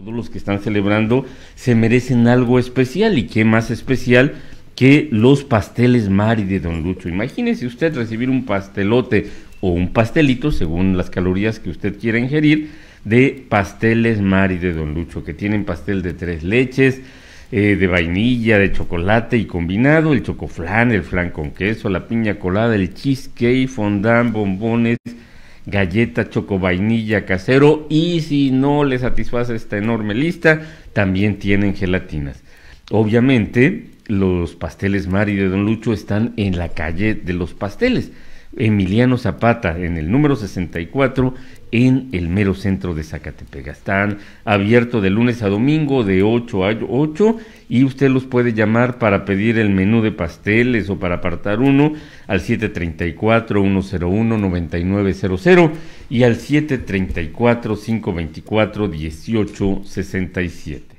Todos los que están celebrando se merecen algo especial y qué más especial que los pasteles Mari de Don Lucho. Imagínese usted recibir un pastelote o un pastelito, según las calorías que usted quiera ingerir, de pasteles Mari de Don Lucho, que tienen pastel de tres leches, eh, de vainilla, de chocolate y combinado, el chocoflán, el flan con queso, la piña colada, el cheesecake, fondant, bombones, galleta chocobainilla casero y si no le satisface esta enorme lista, también tienen gelatinas. Obviamente, los pasteles Mari de Don Lucho están en la calle de los pasteles. Emiliano Zapata, en el número 64, en el mero centro de Zacatepec. Están abiertos de lunes a domingo de 8 a 8 y usted los puede llamar para pedir el menú de pasteles o para apartar uno al 734-101-9900 y al 734-524-1867.